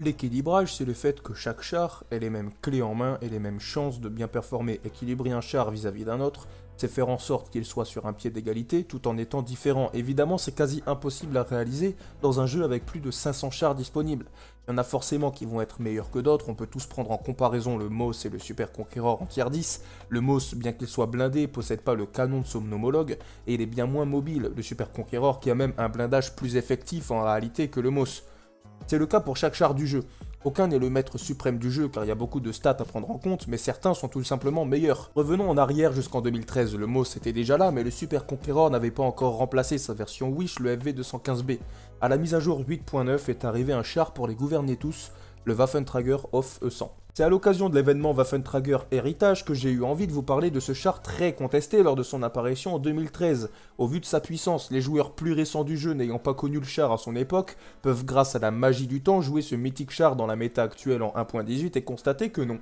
L'équilibrage, c'est le fait que chaque char ait les mêmes clés en main et les mêmes chances de bien performer. Équilibrer un char vis-à-vis d'un autre, c'est faire en sorte qu'il soit sur un pied d'égalité tout en étant différent. Évidemment, c'est quasi impossible à réaliser dans un jeu avec plus de 500 chars disponibles. Il y en a forcément qui vont être meilleurs que d'autres, on peut tous prendre en comparaison le Moss et le Super Conqueror en tier 10. Le Moss, bien qu'il soit blindé, possède pas le canon de son et il est bien moins mobile. Le Super Conqueror qui a même un blindage plus effectif en réalité que le Moss. C'est le cas pour chaque char du jeu. Aucun n'est le maître suprême du jeu car il y a beaucoup de stats à prendre en compte, mais certains sont tout simplement meilleurs. Revenons en arrière jusqu'en 2013, le mot c'était déjà là, mais le Super Conqueror n'avait pas encore remplacé sa version Wish, le FV215B. À la mise à jour 8.9 est arrivé un char pour les gouverner tous, le Waffentrager Off E100. C'est à l'occasion de l'événement Waffentrager Héritage que j'ai eu envie de vous parler de ce char très contesté lors de son apparition en 2013. Au vu de sa puissance, les joueurs plus récents du jeu n'ayant pas connu le char à son époque peuvent grâce à la magie du temps jouer ce mythique char dans la méta actuelle en 1.18 et constater que non.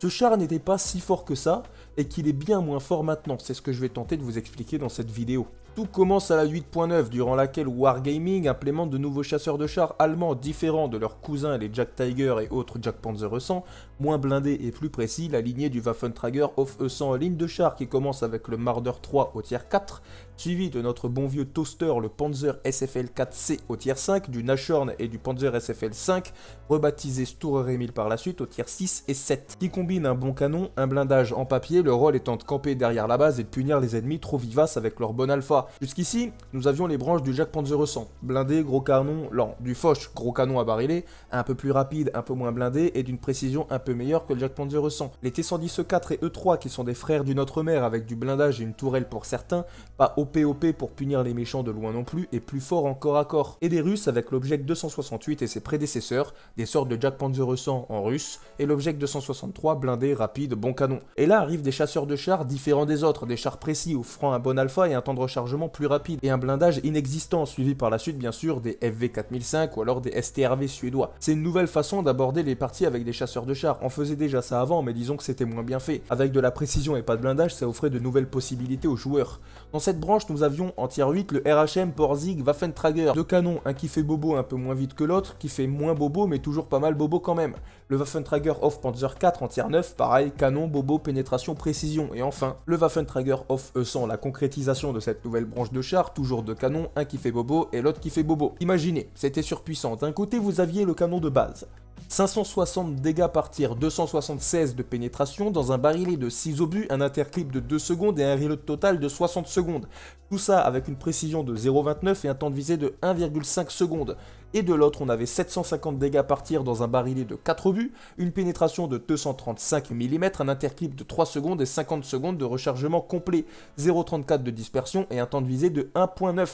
Ce char n'était pas si fort que ça, et qu'il est bien moins fort maintenant, c'est ce que je vais tenter de vous expliquer dans cette vidéo. Tout commence à la 8.9, durant laquelle Wargaming implémente de nouveaux chasseurs de chars allemands différents de leurs cousins les Jack Tiger et autres Jack Panzer E100, moins blindés et plus précis, la lignée du Waffentrager Off E100 ligne de chars qui commence avec le Marder 3 au tiers 4, suivi de notre bon vieux toaster le Panzer SFL4C au tiers 5, du Nashorn et du Panzer SFL5, rebaptisé Sturer Emil par la suite au tiers 6 et 7, qui combine un bon canon, un blindage en papier, le rôle étant de camper derrière la base et de punir les ennemis trop vivaces avec leur bon alpha. Jusqu'ici, nous avions les branches du Jack Panzer 100, blindé, gros canon, lent, du Foch, gros canon à barillet, un peu plus rapide, un peu moins blindé et d'une précision un peu meilleure que le Jack Panzer 100. Les T110 E4 et E3 qui sont des frères du notre mère avec du blindage et une tourelle pour certains, pas au POP pour punir les méchants de loin non plus et plus fort en corps à corps, et des Russes avec l'objet 268 et ses prédécesseurs, des sortes de Jack Panzer 100 en russe, et l'objet 263 blindé, rapide, bon canon. Et là arrivent des chasseurs de chars différents des autres, des chars précis offrant un bon alpha et un temps de rechargement plus rapide, et un blindage inexistant, suivi par la suite bien sûr des FV4005 ou alors des STRV suédois. C'est une nouvelle façon d'aborder les parties avec des chasseurs de chars, on faisait déjà ça avant mais disons que c'était moins bien fait. Avec de la précision et pas de blindage, ça offrait de nouvelles possibilités aux joueurs. Dans cette branche, nous avions en tier 8 le RHM, Porzig, Waffentrager. Deux canons, un qui fait bobo un peu moins vite que l'autre, qui fait moins bobo mais toujours pas mal bobo quand même. Le Waffentrager off Panzer 4 en tier 9, pareil, canon, bobo, pénétration, précision. Et enfin, le Waffentrager off E100, la concrétisation de cette nouvelle branche de char, toujours deux canons, un qui fait bobo et l'autre qui fait bobo. Imaginez, c'était surpuissant. D'un côté, vous aviez le canon de base. 560 dégâts par tir, 276 de pénétration dans un barillet de 6 obus, un interclip de 2 secondes et un reload total de 60 secondes. Tout ça avec une précision de 0,29 et un temps de visée de 1,5 secondes. Et de l'autre, on avait 750 dégâts par tir dans un barilé de 4 obus, une pénétration de 235 mm, un interclip de 3 secondes et 50 secondes de rechargement complet, 0,34 de dispersion et un temps de visée de 1,9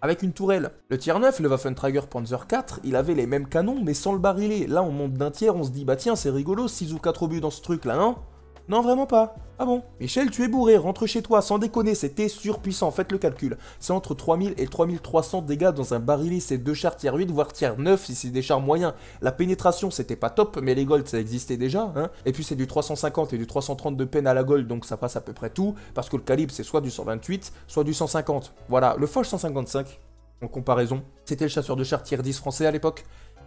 avec une tourelle. Le tier 9, le Waffentrager Panzer 4, il avait les mêmes canons mais sans le barillet. Là on monte d'un tiers, on se dit bah tiens c'est rigolo 6 ou 4 obus dans ce truc là, non hein. Non, vraiment pas. Ah bon Michel, tu es bourré, rentre chez toi, sans déconner, c'était surpuissant, faites le calcul. C'est entre 3000 et 3300 dégâts dans un barillet, c'est deux chars tiers 8, voire tiers 9 si c'est des chars moyens. La pénétration, c'était pas top, mais les golds, ça existait déjà, hein. Et puis c'est du 350 et du 330 de peine à la gold, donc ça passe à peu près tout, parce que le calibre, c'est soit du 128, soit du 150. Voilà, le Foch 155, en comparaison, c'était le chasseur de chars tiers 10 français à l'époque.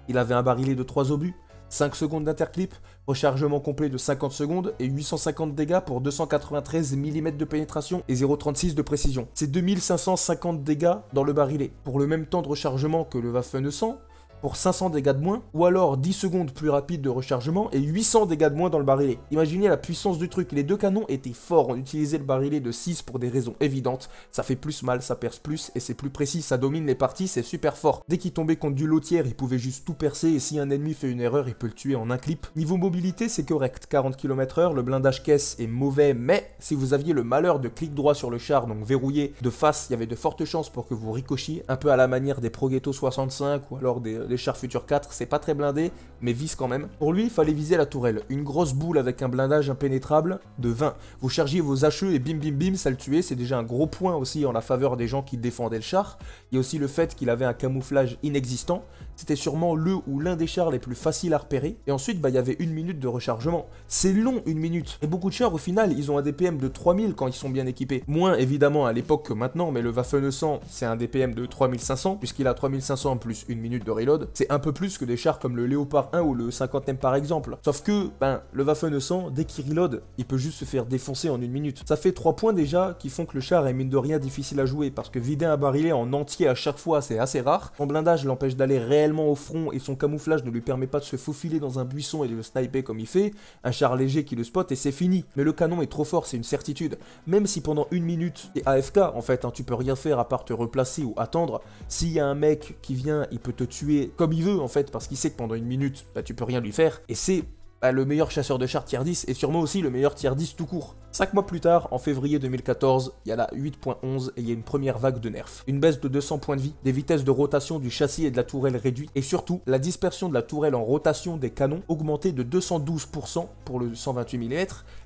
Il avait un barilé de 3 obus, 5 secondes d'interclip, rechargement complet de 50 secondes et 850 dégâts pour 293 mm de pénétration et 0,36 de précision. C'est 2550 dégâts dans le barilé. Pour le même temps de rechargement que le Waffen 100, pour 500 dégâts de moins, ou alors 10 secondes plus rapide de rechargement et 800 dégâts de moins dans le barillet. Imaginez la puissance du truc, les deux canons étaient forts, on utilisait le barillet de 6 pour des raisons évidentes, ça fait plus mal, ça perce plus, et c'est plus précis, ça domine les parties, c'est super fort. Dès qu'il tombait contre du lotière, il pouvait juste tout percer, et si un ennemi fait une erreur, il peut le tuer en un clip. Niveau mobilité, c'est correct, 40 km h le blindage caisse est mauvais, mais si vous aviez le malheur de clic droit sur le char, donc verrouillé de face, il y avait de fortes chances pour que vous ricochiez, un peu à la manière des Progetto 65 ou alors des les chars futurs 4, c'est pas très blindé, mais vise quand même. Pour lui, il fallait viser la tourelle, une grosse boule avec un blindage impénétrable de 20. Vous chargiez vos hacheux et bim bim bim, ça le tuait, c'est déjà un gros point aussi en la faveur des gens qui défendaient le char. Il y a aussi le fait qu'il avait un camouflage inexistant, c'était sûrement le ou l'un des chars les plus faciles à repérer. Et ensuite, bah, il y avait une minute de rechargement. C'est long, une minute. Et beaucoup de chars, au final, ils ont un DPM de 3000 quand ils sont bien équipés. Moins, évidemment, à l'époque que maintenant, mais le Waffen 100, c'est un DPM de 3500, puisqu'il a 3500 plus une minute de reload c'est un peu plus que des chars comme le Léopard 1 ou le 50ème par exemple. Sauf que, ben, le Waffen 100, dès qu'il reload, il peut juste se faire défoncer en une minute. Ça fait 3 points déjà qui font que le char est mine de rien difficile à jouer parce que vider un barillet en entier à chaque fois c'est assez rare. Son blindage l'empêche d'aller réellement au front et son camouflage ne lui permet pas de se faufiler dans un buisson et de le sniper comme il fait. Un char léger qui le spot et c'est fini. Mais le canon est trop fort, c'est une certitude. Même si pendant une minute, et AFK en fait, hein, tu peux rien faire à part te replacer ou attendre. S'il y a un mec qui vient, il peut te tuer comme il veut en fait, parce qu'il sait que pendant une minute, bah, tu peux rien lui faire. Et c'est bah, le meilleur chasseur de chars tier 10 et sûrement aussi le meilleur tier 10 tout court. 5 mois plus tard, en février 2014, il y a la 8.11 et il y a une première vague de nerfs. Une baisse de 200 points de vie, des vitesses de rotation du châssis et de la tourelle réduites, et surtout la dispersion de la tourelle en rotation des canons augmentée de 212% pour le 128 mm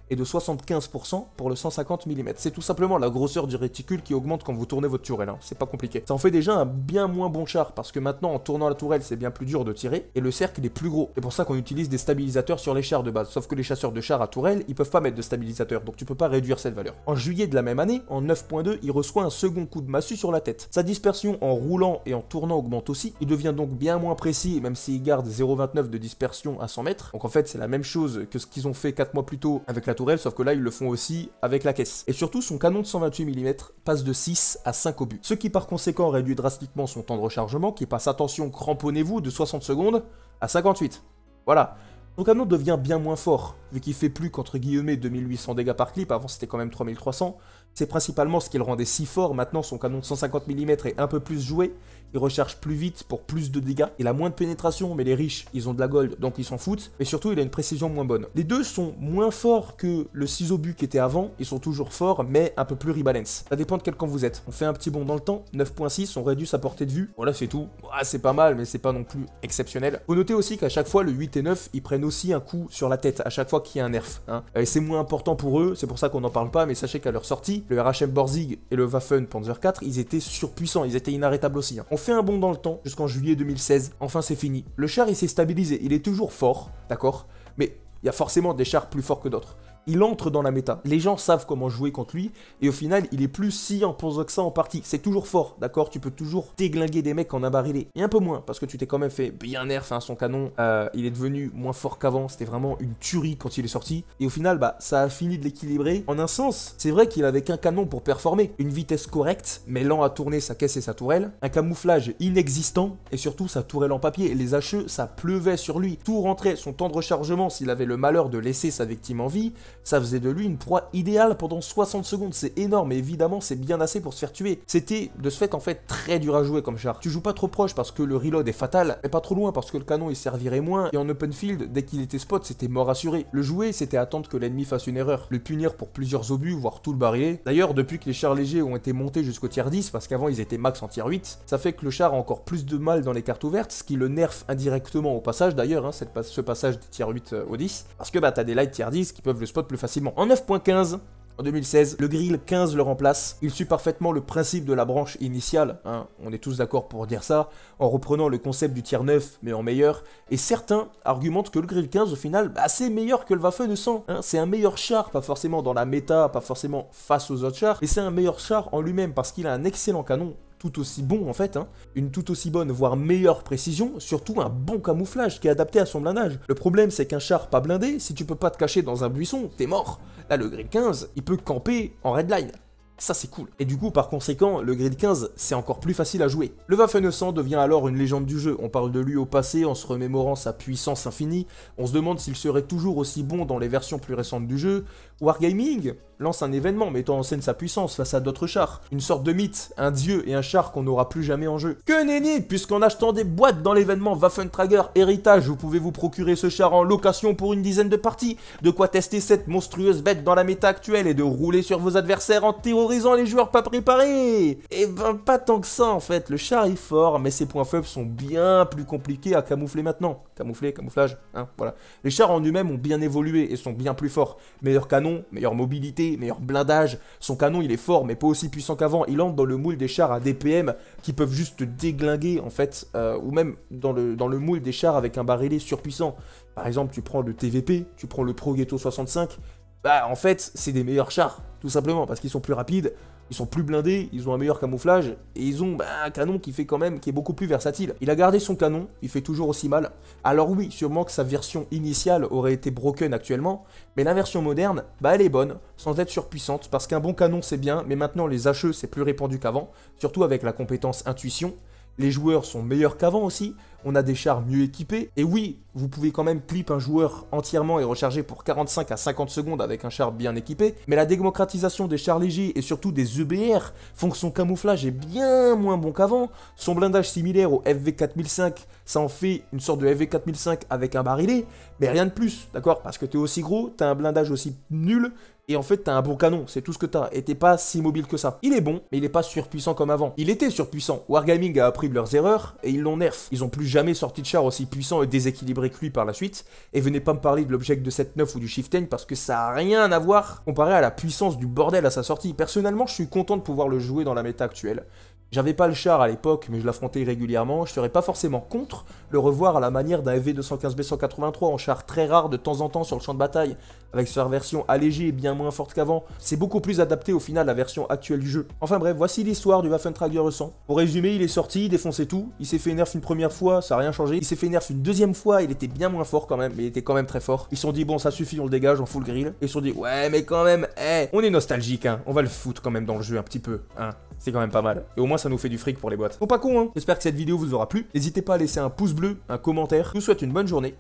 et de 75% pour le 150 mm. C'est tout simplement la grosseur du réticule qui augmente quand vous tournez votre tourelle, hein. c'est pas compliqué. Ça en fait déjà un bien moins bon char, parce que maintenant en tournant la tourelle c'est bien plus dur de tirer, et le cercle est plus gros. C'est pour ça qu'on utilise des stabilisateurs sur les chars de base, sauf que les chasseurs de chars à tourelle, ils peuvent pas mettre de stabilisateur, donc tu peux pas réduire cette valeur. En juillet de la même année, en 9.2, il reçoit un second coup de massue sur la tête. Sa dispersion en roulant et en tournant augmente aussi, il devient donc bien moins précis, même s'il garde 0,29 de dispersion à 100 mètres. Donc en fait c'est la même chose que ce qu'ils ont fait 4 mois plus tôt avec la sauf que là ils le font aussi avec la caisse. Et surtout son canon de 128 mm passe de 6 à 5 obus, ce qui par conséquent réduit drastiquement son temps de rechargement qui passe, attention, cramponnez-vous, de 60 secondes à 58. Voilà, son canon devient bien moins fort, vu qu'il fait plus qu'entre guillemets 2800 dégâts par clip, avant c'était quand même 3300, c'est principalement ce qui le rendait si fort, maintenant son canon de 150 mm est un peu plus joué, il recharge plus vite pour plus de dégâts, il a moins de pénétration, mais les riches, ils ont de la gold, donc ils s'en foutent, mais surtout il a une précision moins bonne. Les deux sont moins forts que le ciseau but qui était avant, ils sont toujours forts, mais un peu plus rebalance. Ça dépend de quel camp vous êtes. On fait un petit bond dans le temps, 9.6, on réduit sa portée de vue, voilà c'est tout. Ah, c'est pas mal, mais c'est pas non plus exceptionnel. Faut noter aussi qu'à chaque fois, le 8 et 9, ils prennent aussi un coup sur la tête, à chaque fois qui qu'il y a un nerf. Hein. Et c'est moins important pour eux, c'est pour ça qu'on n'en parle pas, mais sachez qu'à leur sortie, le RHM Borzig et le Waffen Panzer 4, ils étaient surpuissants, ils étaient inarrêtables aussi. Hein. On fait un bond dans le temps jusqu'en juillet 2016, enfin c'est fini. Le char il s'est stabilisé, il est toujours fort, d'accord Mais il y a forcément des chars plus forts que d'autres il entre dans la méta. Les gens savent comment jouer contre lui, et au final, il est plus si en que ça en partie. C'est toujours fort, d'accord Tu peux toujours déglinguer des mecs en un Et un peu moins, parce que tu t'es quand même fait bien nerf à hein, son canon. Euh, il est devenu moins fort qu'avant, c'était vraiment une tuerie quand il est sorti. Et au final, bah, ça a fini de l'équilibrer. En un sens, c'est vrai qu'il avait qu'un canon pour performer. Une vitesse correcte, mais lent à tourner sa caisse et sa tourelle. Un camouflage inexistant, et surtout sa tourelle en papier. Et les HE, ça pleuvait sur lui. Tout rentrait, son temps de rechargement, s'il avait le malheur de laisser sa victime en vie, ça faisait de lui une proie idéale pendant 60 secondes, c'est énorme et évidemment c'est bien assez pour se faire tuer. C'était de ce fait en fait très dur à jouer comme char. Tu joues pas trop proche parce que le reload est fatal, mais pas trop loin parce que le canon il servirait moins, et en open field, dès qu'il était spot, c'était mort assuré. Le jouer, c'était attendre que l'ennemi fasse une erreur, le punir pour plusieurs obus, voire tout le barrier. D'ailleurs, depuis que les chars légers ont été montés jusqu'au tier 10, parce qu'avant ils étaient max en tier 8, ça fait que le char a encore plus de mal dans les cartes ouvertes, ce qui le nerf indirectement au passage d'ailleurs, hein, ce passage de tier 8 au 10, parce que bah t'as des light tier 10 qui peuvent le spot plus facilement. En 9.15, en 2016, le grill 15 le remplace. Il suit parfaitement le principe de la branche initiale, hein. on est tous d'accord pour dire ça, en reprenant le concept du tier 9 mais en meilleur. Et certains argumentent que le grill 15 au final, bah, c'est meilleur que le Waffen hein. 200, C'est un meilleur char, pas forcément dans la méta, pas forcément face aux autres chars, mais c'est un meilleur char en lui-même parce qu'il a un excellent canon, tout aussi bon en fait, hein. une tout aussi bonne voire meilleure précision, surtout un bon camouflage qui est adapté à son blindage. Le problème c'est qu'un char pas blindé, si tu peux pas te cacher dans un buisson, t'es mort. Là le grid 15, il peut camper en redline. Ça c'est cool. Et du coup, par conséquent, le grid 15, c'est encore plus facile à jouer. Le Waffen devient alors une légende du jeu. On parle de lui au passé en se remémorant sa puissance infinie. On se demande s'il serait toujours aussi bon dans les versions plus récentes du jeu, Wargaming lance un événement mettant en scène sa puissance face à d'autres chars, une sorte de mythe, un dieu et un char qu'on n'aura plus jamais en jeu. Que nenni Puisqu'en achetant des boîtes dans l'événement Waffentrager Héritage, vous pouvez vous procurer ce char en location pour une dizaine de parties, de quoi tester cette monstrueuse bête dans la méta actuelle et de rouler sur vos adversaires en terrorisant les joueurs pas préparés Et eh ben pas tant que ça en fait, le char est fort, mais ses points faibles sont bien plus compliqués à camoufler maintenant camouflé, camouflage, hein, voilà. Les chars en eux-mêmes ont bien évolué et sont bien plus forts. Meilleur canon, meilleure mobilité, meilleur blindage. Son canon, il est fort, mais pas aussi puissant qu'avant. Il entre dans le moule des chars à DPM qui peuvent juste déglinguer, en fait, euh, ou même dans le, dans le moule des chars avec un barillet surpuissant. Par exemple, tu prends le TVP, tu prends le Pro Ghetto 65, bah en fait, c'est des meilleurs chars, tout simplement, parce qu'ils sont plus rapides, ils sont plus blindés, ils ont un meilleur camouflage et ils ont bah, un canon qui fait quand même, qui est beaucoup plus versatile. Il a gardé son canon, il fait toujours aussi mal. Alors oui, sûrement que sa version initiale aurait été broken actuellement, mais la version moderne, bah elle est bonne, sans être surpuissante, parce qu'un bon canon c'est bien, mais maintenant les HE c'est plus répandu qu'avant, surtout avec la compétence intuition. Les joueurs sont meilleurs qu'avant aussi, on a des chars mieux équipés, et oui, vous pouvez quand même clip un joueur entièrement et recharger pour 45 à 50 secondes avec un char bien équipé, mais la démocratisation des chars légers et surtout des EBR font que son camouflage est bien moins bon qu'avant, son blindage similaire au FV4005, ça en fait une sorte de FV4005 avec un barilé, mais rien de plus, d'accord Parce que t'es aussi gros, t'as un blindage aussi nul, et en fait t'as un bon canon, c'est tout ce que t'as, et t'es pas si mobile que ça. Il est bon, mais il est pas surpuissant comme avant. Il était surpuissant, Wargaming a appris de leurs erreurs, et ils l'ont nerf. Ils ont plus jamais sorti de char aussi puissant et déséquilibré lui par la suite. Et venez pas me parler de l'objet de neuf ou du Shift parce que ça a rien à voir comparé à la puissance du bordel à sa sortie. Personnellement, je suis content de pouvoir le jouer dans la méta actuelle. J'avais pas le char à l'époque, mais je l'affrontais régulièrement. Je serais pas forcément contre le revoir à la manière d'un EV215B183 en char très rare de temps en temps sur le champ de bataille, avec sa version allégée et bien moins forte qu'avant. C'est beaucoup plus adapté au final à la version actuelle du jeu. Enfin bref, voici l'histoire du Waffentrager 100. Pour résumer, il est sorti, il défonçait tout, il s'est fait nerf une première fois, ça a rien changé, il s'est fait nerf une deuxième fois, il était bien moins fort quand même, mais il était quand même très fort. Ils se sont dit bon ça suffit, on le dégage, on fout le grill. Et ils se sont dit ouais mais quand même, hé, eh, on est nostalgique hein. on va le foutre quand même dans le jeu un petit peu, hein. C'est quand même pas mal. Et au moins ça nous fait du fric pour les boîtes. Bon pas con hein, j'espère que cette vidéo vous aura plu. N'hésitez pas à laisser un pouce bleu, un commentaire. Je vous souhaite une bonne journée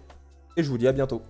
et je vous dis à bientôt.